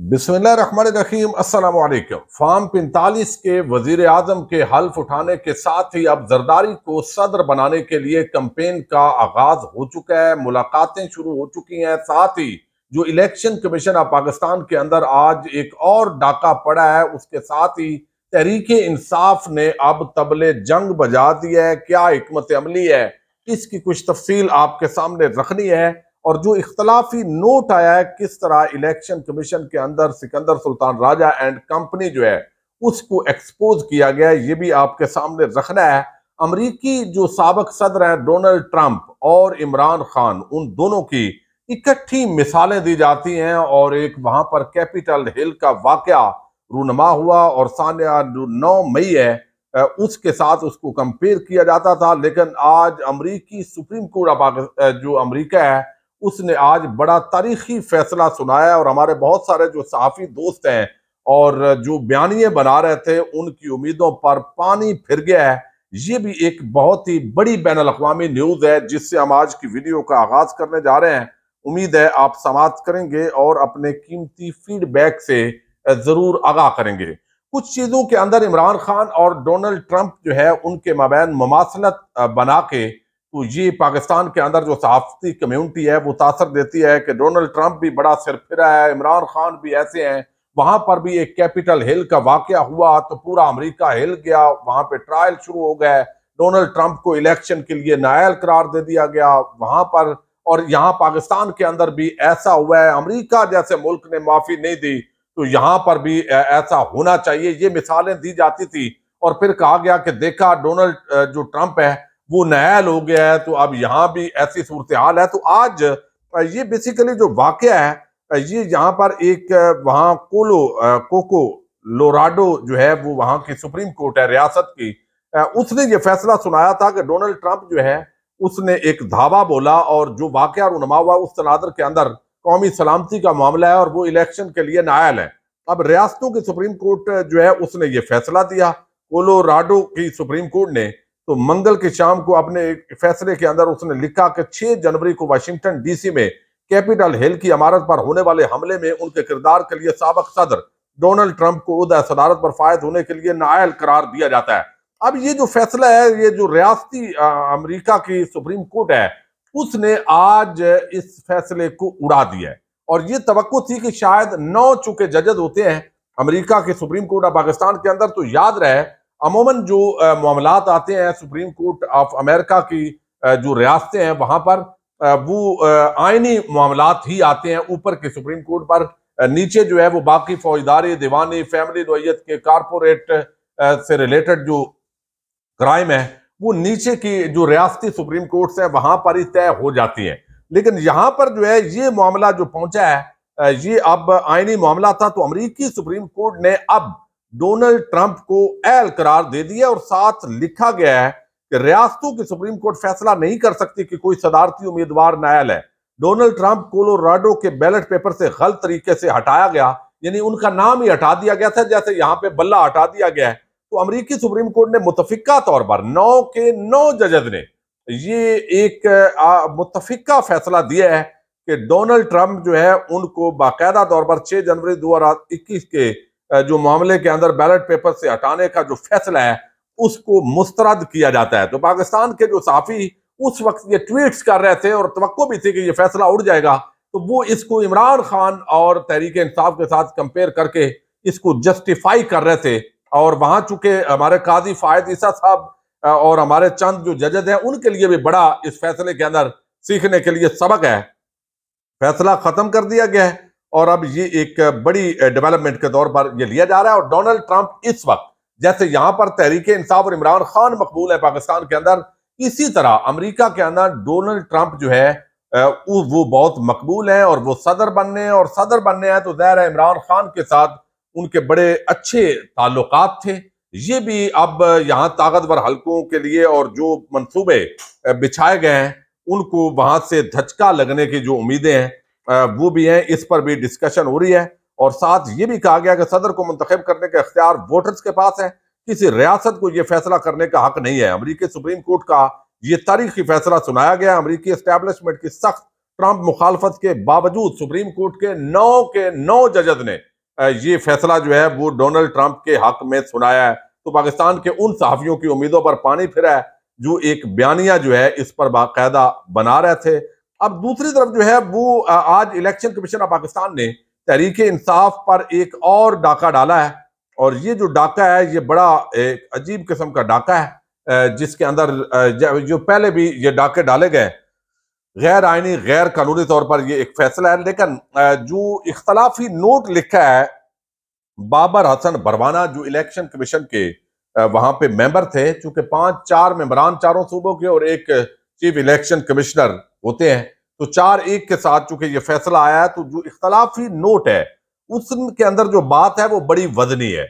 बिस्मिल्लाम असलकम फार्म पैंतालीस के वजीर अजम के हल्फ उठाने के साथ ही अब जरदारी को सदर बनाने के लिए कंपेन का आगाज हो चुका है मुलाकातें शुरू हो चुकी हैं साथ ही जो इलेक्शन कमीशन ऑफ पाकिस्तान के अंदर आज एक और डाका पड़ा है उसके साथ ही तहरीक इंसाफ ने अब तबले जंग बजा दिया है क्या हमत अमली है इसकी कुछ तफसील आपके सामने रखनी है और जो इख्तलाफी नोट आया है किस तरह इलेक्शन कमीशन के अंदर सिकंदर सुल्तान राजा एंड कंपनी जो है उसको एक्सपोज किया गया ये भी आपके सामने रखना है अमरीकी जो सबक सदर हैं डोनाल्ड ट्रंप और इमरान खान उन दोनों की इकट्ठी मिसालें दी जाती हैं और एक वहां पर कैपिटल हिल का वाक़ रूनमा हुआ और सानिया जो नौ मई है उसके साथ उसको कंपेयर किया जाता था लेकिन आज अमरीकी सुप्रीम कोर्ट जो अमरीका है उसने आज बड़ा तारीखी फैसला सुनाया और हमारे बहुत सारे जो सहाफ़ी दोस्त हैं और जो बयानिए बना रहे थे उनकी उम्मीदों पर पानी फिर गया है ये भी एक बहुत ही बड़ी बैन अवी न्यूज़ है जिससे हम आज की वीडियो का आगाज़ करने जा रहे हैं उम्मीद है आप समाप्त करेंगे और अपने कीमती फीडबैक से ज़रूर आगाह करेंगे कुछ चीज़ों के अंदर इमरान खान और डोनाल्ड ट्रंप जो है उनके मबैन ममासलत बना के तो ये पाकिस्तान के अंदर जो सहाफ़ती कम्यूनिटी है वो तासर देती है कि डोनल्ड ट्रंप भी बड़ा सिर फिरा है इमरान खान भी ऐसे हैं वहाँ पर भी एक कैपिटल हिल का वाक़ हुआ तो पूरा अमरीका हिल गया वहाँ पर ट्रायल शुरू हो गए डोनाल्ड ट्रंप को इलेक्शन के लिए नायल करार दे दिया गया वहाँ पर और यहाँ पाकिस्तान के अंदर भी ऐसा हुआ है अमरीका जैसे मुल्क ने माफ़ी नहीं दी तो यहाँ पर भी ऐसा होना चाहिए ये मिसालें दी जाती थी और फिर कहा गया कि देखा डोनाल्ड जो ट्रंप है वो नायल हो गया है तो अब यहाँ भी ऐसी सूरत हाल है तो आज ये बेसिकली जो वाक़ है ये यहाँ पर एक वहाँ कोलो कोको लोराडो जो है वो वहाँ की सुप्रीम कोर्ट है रियासत की उसने ये फैसला सुनाया था कि डोनाल्ड ट्रंप जो है उसने एक धावा बोला और जो वाक़ रुनमा हुआ उस तनादर के अंदर कौमी सलामती का मामला है और वो इलेक्शन के लिए नायल है अब रियासतों की सुप्रीम कोर्ट जो है उसने ये फैसला दिया कोलोराडो की सुप्रीम कोर्ट ने तो मंगल की शाम को अपने एक फैसले के अंदर उसने लिखा कि 6 जनवरी को वाशिंगटन डीसी में कैपिटल हिल की इमारत पर होने वाले हमले में उनके किरदार के लिए सबक सदर डोनाल्ड ट्रंप को उदय सदारत पर फायद होने के लिए नायल करार दिया जाता है अब ये जो फैसला है ये जो रियाती अमरीका की सुप्रीम कोर्ट है उसने आज इस फैसले को उड़ा दिया और ये तो थी कि शायद नौ चूंकि जजेज होते हैं अमेरिका के सुप्रीम कोर्ट ऑफ पाकिस्तान के अंदर तो याद रहे अमूमन जो मामला आते हैं सुप्रीम कोर्ट ऑफ अमेरिका की जो रियासतें हैं वहां पर वो आइनी मामला ही आते हैं ऊपर के सुप्रीम कोर्ट पर नीचे जो है वो बाकी फौजदारी दीवानी फैमिली नोयत के कारपोरेट से रिलेटेड जो क्राइम है वो नीचे की जो रियासती सुप्रीम कोर्ट है वहां पर ही तय हो जाती है लेकिन यहाँ पर जो है ये मामला जो पहुंचा है ये अब आइनी मामला था तो अमरीकी सुप्रीम कोर्ट ने अब डोनाल्ड ट्रंप को अहल करार दे दिया और साथ लिखा गया है कि रियासतों की सुप्रीम कोर्ट फैसला नहीं कर सकती कि कोई सदारती उम्मीदवार नायल है डोनाल्ड ट्रंप कोलोराडो के बैलेट पेपर से गलत तरीके से हटाया गया यानी उनका नाम ही हटा दिया गया था जैसे यहाँ पे बल्ला हटा दिया गया है तो अमरीकी सुप्रीम कोर्ट ने मुतफिका तौर पर नौ के नौ जजज ने ये एक मुतफिका फैसला दिया है कि डोनाल्ड ट्रंप जो है उनको बाकायदा तौर पर छह जनवरी इक्कीस के जो मामले के अंदर बैलेट पेपर से हटाने का जो फैसला है उसको मुस्तरद किया जाता है तो पाकिस्तान के जो साफी उस वक्त ये ट्वीट्स कर रहे थे और तो भी थी कि ये फैसला उड़ जाएगा तो वो इसको इमरान खान और तहरीक इंसाफ के साथ कंपेयर करके इसको जस्टिफाई कर रहे थे और वहां चुके हमारे काजी फायद ईसा साहब और हमारे चंद जो जजेज हैं उनके लिए भी बड़ा इस फैसले के अंदर सीखने के लिए सबक है फैसला खत्म कर दिया गया है और अब ये एक बड़ी डेवलपमेंट के तौर पर ये लिया जा रहा है और डोनाल्ड ट्रंप इस वक्त जैसे यहां पर तहरीक इंसाफ और इमरान खान मकबूल है पाकिस्तान के अंदर इसी तरह अमरीका के अंदर डोनाल्ड ट्रंप जो है वो बहुत मकबूल है और वो सदर बनने और सदर बनने हैं तो जहर इमरान खान के साथ उनके बड़े अच्छे ताल्लुक थे ये भी अब यहाँ ताकतवर हलकों के लिए और जो मनसूबे बिछाए गए हैं उनको वहां से धचका लगने की जो उम्मीदें हैं वो भी हैं इस पर भी डिस्कशन हो रही है और साथ ये भी कहा गया कि सदर को मंतखब करने का अख्तियार वोटर्स के पास है किसी रियासत को यह फैसला करने का हक नहीं है अमरीकी सुप्रीम कोर्ट का ये तारीखी फैसला सुनाया गया अमरीकी इस्टेब्लिशमेंट की सख्त ट्रंप मुखालफत के बावजूद सुप्रीम कोर्ट के नौ के नौ जजज ने ये फैसला जो है वो डोनाल्ड ट्रंप के हक में सुनाया है तो पाकिस्तान के उन सहाफ़ियों की उम्मीदों पर पानी फिरा है जो एक बयानिया जो है इस पर बाकायदा बना रहे थे अब दूसरी तरफ जो है वो आज इलेक्शन कमीशन ऑफ पाकिस्तान ने तहरीक इंसाफ पर एक और डाका डाला है और ये जो डाका है ये बड़ा एक अजीब किस्म का डाका है जिसके अंदर जो पहले भी ये डाके डाले गए गैर आइनी गैर कानूनी तौर पर ये एक फैसला है लेकिन जो इख्तलाफी नोट लिखा है बाबर हसन बरवाना जो इलेक्शन कमीशन के वहां पे मेंबर थे चूंकि पांच चार मेंबरान चारों सूबों के और एक चीफ इलेक्शन कमिश्नर होते हैं तो चार एक के साथ चूंकि ये फैसला आया है तो जो इख्तलाफी नोट है उसके अंदर जो बात है वो बड़ी वजनी है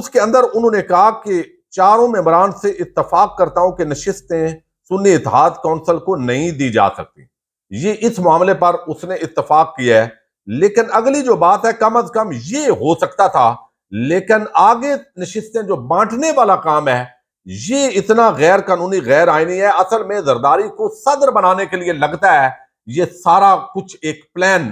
उसके अंदर उन्होंने कहा कि चारों मेम्बरान से इतफाक करता हूं कि नशिस्तें सुन्नी इतिहाद काउंसिल को नहीं दी जा सकती ये इस मामले पर उसने इतफाक किया है लेकिन अगली जो बात है कम अज कम ये हो सकता था लेकिन आगे नशिस्तें जो बांटने वाला काम है ये इतना गैर कानूनी गैर आईनी है असल में जरदारी को सदर बनाने के लिए लगता है ये सारा कुछ एक प्लान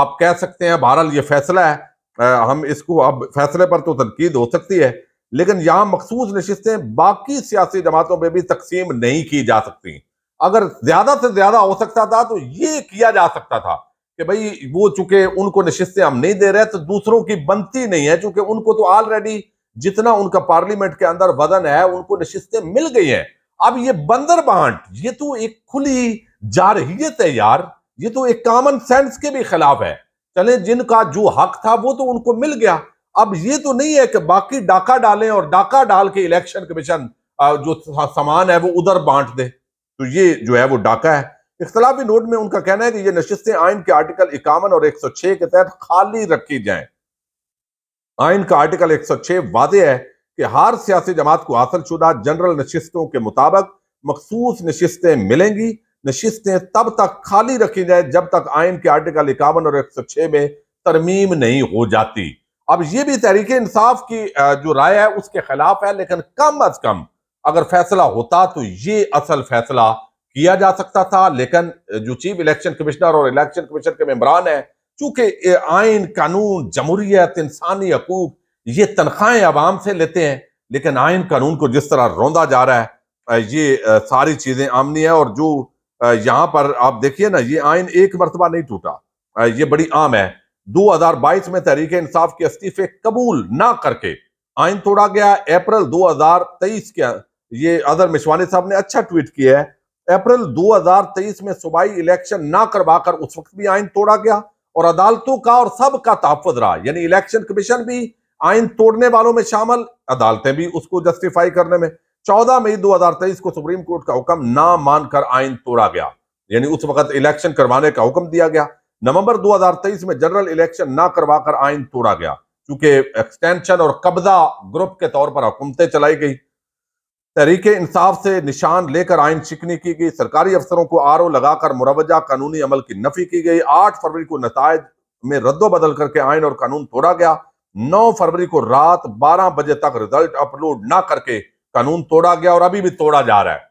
आप कह सकते हैं बहरहाल ये फैसला है हम इसको अब फैसले पर तो तनकीद हो सकती है लेकिन यहां मखसूस नशस्तें बाकी सियासी जमातों में भी तकसीम नहीं की जा सकती अगर ज्यादा से ज्यादा हो सकता था तो ये किया जा सकता था कि भाई वो चूंकि उनको नशस्तें हम नहीं दे रहे तो दूसरों की बनती नहीं है चूंकि उनको तो ऑलरेडी जितना उनका पार्लियामेंट के अंदर वजन है उनको नशिस्तें मिल गई हैं अब ये बंदर बांट ये तो एक खुली जारहियत है यार ये तो एक कॉमन सेंस के भी खिलाफ है चले जिनका जो हक था वो तो उनको मिल गया अब ये तो नहीं है कि बाकी डाका डालें और डाका डाल के इलेक्शन कमीशन जो सामान है वो उधर बांट दे तो ये जो है वो डाका है इख्तलाफी नोट में उनका कहना है कि ये नशिस्तें आइन के आर्टिकल इक्यावन और 106 के तहत खाली रखी जाएं आइन हाँ, का आर्टिकल 106 वादे है कि हर सियासी जमात को हासिल शुदा जनरल नशिस्तों के मुताबिक मखसूस नशिस्तें मिलेंगी नशिस्तें तब तक खाली रखी जाए जब तक आइन के आर्टिकल इक्यावन और एक सौ छह में तरमीम नहीं हो जाती अब ये भी तहरीक इंसाफ की जो राय है उसके खिलाफ है लेकिन कम अज कम अगर फैसला होता तो ये असल फैसला किया जा सकता था लेकिन जो चीफ इलेक्शन कमिश्नर और इलेक्शन कमीशन के मेम्बरान है चूंकि आइन कानून जमहूरियत इंसानी हकूक ये तनख्वाहें आवाम से लेते हैं लेकिन आयन कानून को जिस तरह रौंदा जा रहा है ये सारी चीज़ें आमनी है और जो यहाँ पर आप देखिए ना ये आयन एक मरतबा नहीं टूटा ये बड़ी आम है 2022 में तहरीक इंसाफ के इस्तीफे कबूल ना करके आइन तोड़ा गया अप्रैल 2023 के ये अदर मिशवानी साहब ने अच्छा ट्वीट किया है अप्रैल 2023 में सूबाई इलेक्शन ना करवाकर उस वक्त भी आयन तोड़ा गया और अदालतों का और सब का तहफ़ रहा यानी इलेक्शन कमीशन भी आइन तोड़ने वालों में शामिल अदालतें भी उसको जस्टिफाई करने में चौदह मई दो हजार तेईस को सुप्रीम कोर्ट का हुक्म ना मानकर आइन तोड़ा गया यानी उस वक्त इलेक्शन करवाने का हुक्म दिया गया नवंबर 2023 में जनरल इलेक्शन ना करवाकर आइन तोड़ा गया क्योंकि एक्सटेंशन और कब्जा ग्रुप के तौर पर हुकूमतें चलाई गई तहरीक इंसाफ से निशान लेकर आइन चिकनी की गई सरकारी अफसरों को आर ओ लगाकर मुरवजा कानूनी अमल की नफी की गई आठ फरवरी को नतज में बदल करके आइन और कानून तोड़ा गया नौ फरवरी को रात बारह बजे तक रिजल्ट अपलोड ना करके कानून तोड़ा गया और अभी भी तोड़ा जा रहा है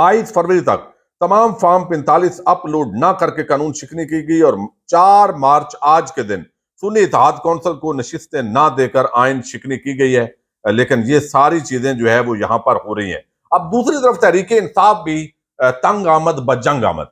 बाईस फरवरी तक तमाम फॉर्म पैंतालीस अपलोड ना करके कानून शिकनी की गई और चार मार्च आज के दिन सुनी इतिहाद कौंसिल को नशिस्तें ना देकर आयन शिकनी की गई है लेकिन ये सारी चीज़ें जो है वो यहां पर हो रही हैं अब दूसरी तरफ तहरीक इंसाफ भी तंग आमद बजंग आमद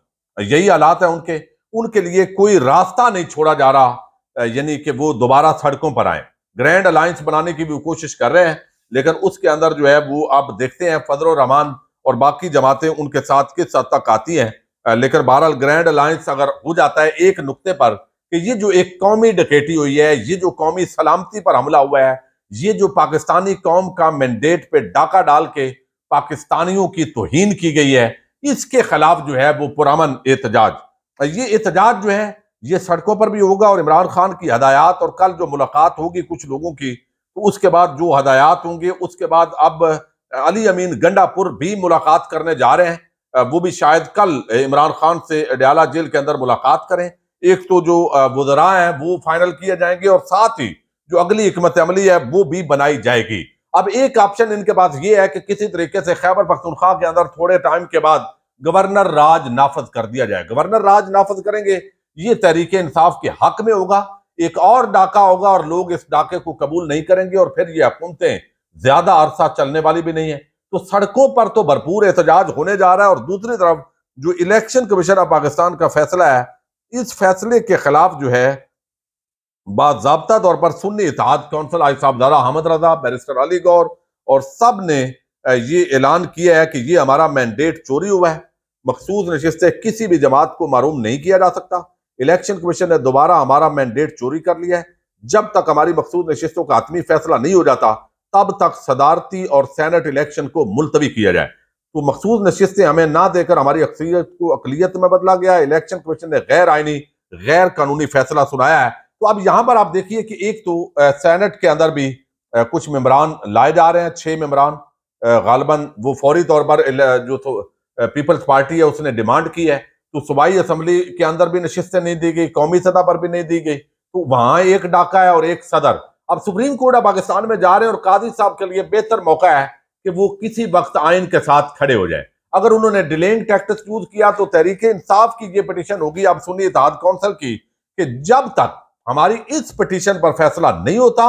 यही हालात है उनके उनके लिए कोई रास्ता नहीं छोड़ा जा रहा यानी कि वो दोबारा सड़कों पर आए ग्रैंड अलायंस बनाने की भी कोशिश कर रहे हैं लेकिन उसके अंदर जो है वो आप देखते हैं फजल रहमान और बाकी जमातें उनके साथ किस हद तक आती हैं लेकिन बहरहाल ग्रैंड अलायंस अगर हो जाता है एक नुकते पर कि ये जो एक कौमी डकेटी हुई है ये जो कौमी सलामती पर हमला हुआ है ये जो पाकिस्तानी कौम का मैंडेट पे डाका डाल के पाकिस्तानियों की तोहन की गई है इसके खिलाफ जो है वो पुरान एहतजाज ये एहतजाज जो है ये सड़कों पर भी होगा और इमरान खान की हदायत और कल जो मुलाकात होगी कुछ लोगों की तो उसके बाद जो हदायत होंगे उसके बाद अब अली अमीन गंडापुर भी मुलाकात करने जा रहे हैं वो भी शायद कल इमरान खान से अडयाला जेल के अंदर मुलाकात करें एक तो जो वजरा हैं वो फाइनल किए जाएंगे और साथ ही जो अगली हमत अमली है वो भी बनाई जाएगी अब एक ऑप्शन इनके पास ये है कि किसी तरीके से खैबर पख्तूनख्वा के अंदर थोड़े टाइम के बाद गवर्नर राज नाफज कर दिया जाए गवर्नर राज नाफज करेंगे ये तहरीक इंसाफ के हक में होगा एक और डाका होगा और लोग इस डाके को कबूल नहीं करेंगे और फिर ये हुकूमतें ज्यादा अरसा चलने वाली भी नहीं है तो सड़कों पर तो भरपूर एहतजाज होने जा रहा है और दूसरी तरफ जो इलेक्शन कमीशन ऑफ पाकिस्तान का फैसला है इस फैसले के खिलाफ जो है बाबा तौर पर सुन्नी इतिहाद कौंसल आई साहबजादा अहमद रजा बैरिस्टर अली गौर और सब ने ये ऐलान किया है कि ये हमारा मैंडेट चोरी हुआ है मखसूस नशस्तें किसी भी जमात को मरूम नहीं किया जा सकता इलेक्शन कमीशन ने दोबारा हमारा मैंडेट चोरी कर लिया है जब तक हमारी मखसूस नशस्तों का आत्मी फैसला नहीं हो जाता तब तक सदारती और सैनट इलेक्शन को मुलतवी किया जाए तो मखसूस नशस्तें हमें ना देकर हमारी अक्सरियत को अकलीत में बदला गया इलेक्शन कमीशन ने गैर आइनी गैर कानूनी फैसला सुनाया है तो अब यहां पर आप देखिए कि एक तो सैनेट के अंदर भी कुछ मेम्बरान लाए जा रहे हैं छह मेम्बरान गालबन वो फौरी तौर पर जो तो पीपल्स पार्टी है उसने डिमांड की है तो सूबाई असम्बली के अंदर भी नशस्तें नहीं दी गई कौमी सतह पर भी नहीं दी गई तो वहां एक डाका है और एक सदर अब सुप्रीम कोर्ट अब पाकिस्तान में जा रहे हैं और काजी साहब के लिए बेहतर मौका है कि वो किसी वक्त आइन के साथ खड़े हो जाए अगर उन्होंने डिलेइंग टैक्टिस चूज किया तो तहरीक इंसाफ की ये पिटिशन होगी आप सुनिए इतिहाद काउंसिल की कि जब तक हमारी इस पिटीशन पर फैसला नहीं होता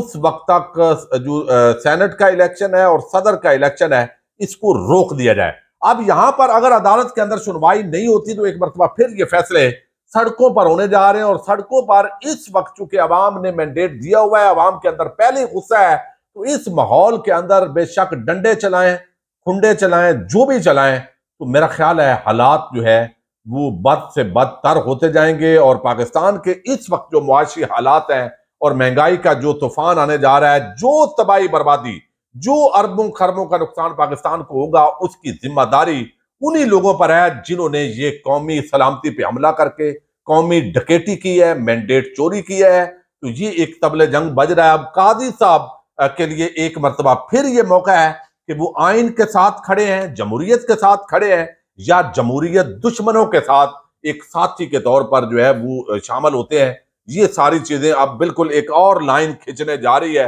उस वक्त तक जो सेनेट का इलेक्शन है और सदर का इलेक्शन है इसको रोक दिया जाए अब यहां पर अगर अदालत के अंदर सुनवाई नहीं होती तो एक मरतबा फिर ये फैसले सड़कों पर होने जा रहे हैं और सड़कों पर इस वक्त चूंकि अवाम ने मैंडेट दिया हुआ है अवाम के अंदर पहले गुस्सा है तो इस माहौल के अंदर बेशक डंडे चलाएं खुंडे चलाएं जो भी चलाएं तो मेरा ख्याल है हालात जो है वो बद से बदतर होते जाएंगे और पाकिस्तान के इस वक्त जो मुआशी हालात हैं और महंगाई का जो तूफान आने जा रहा है जो तबाही बर्बादी जो अरबों खरबों का नुकसान पाकिस्तान को होगा उसकी जिम्मेदारी उन्हीं लोगों पर है जिन्होंने ये कौमी सलामती पे हमला करके कौमी डकेटी की है मैंडेट चोरी की है तो ये एक तबले जंग बज रहा है अब काजी साहब के लिए एक मरतबा फिर ये मौका है कि वो आइन के साथ खड़े हैं जमहूरियत के साथ खड़े हैं या जमहूरियत दुश्मनों के साथ एक साथी के तौर पर जो है वो शामिल होते हैं ये सारी चीजें अब बिल्कुल एक और लाइन खींचने जा रही है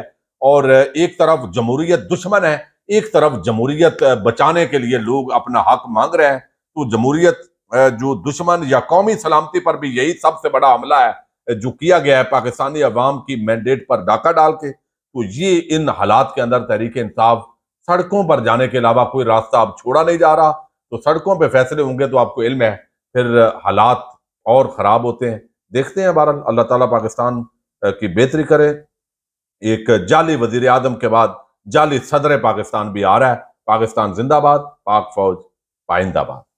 और एक तरफ जमहूरियत दुश्मन है एक तरफ जमहूरियत बचाने के लिए लोग अपना हक मांग रहे हैं तो जमहूरियत जो दुश्मन या कौमी सलामती पर भी यही सबसे बड़ा हमला है जो किया गया है पाकिस्तानी अवाम की मैंडेट पर डाका डाल के तो ये इन हालात के अंदर तहरीक इंसाफ सड़कों पर जाने के अलावा कोई रास्ता अब छोड़ा नहीं जा रहा तो सड़कों पे फैसले होंगे तो आपको इल्म है फिर हालात और ख़राब होते हैं देखते हैं बहरहाल अल्लाह ताला पाकिस्तान की बेहतरी करे एक जाली वजीर आजम के बाद जाली सदर पाकिस्तान भी आ रहा है पाकिस्तान जिंदाबाद पाक फौज पाइंदाबाद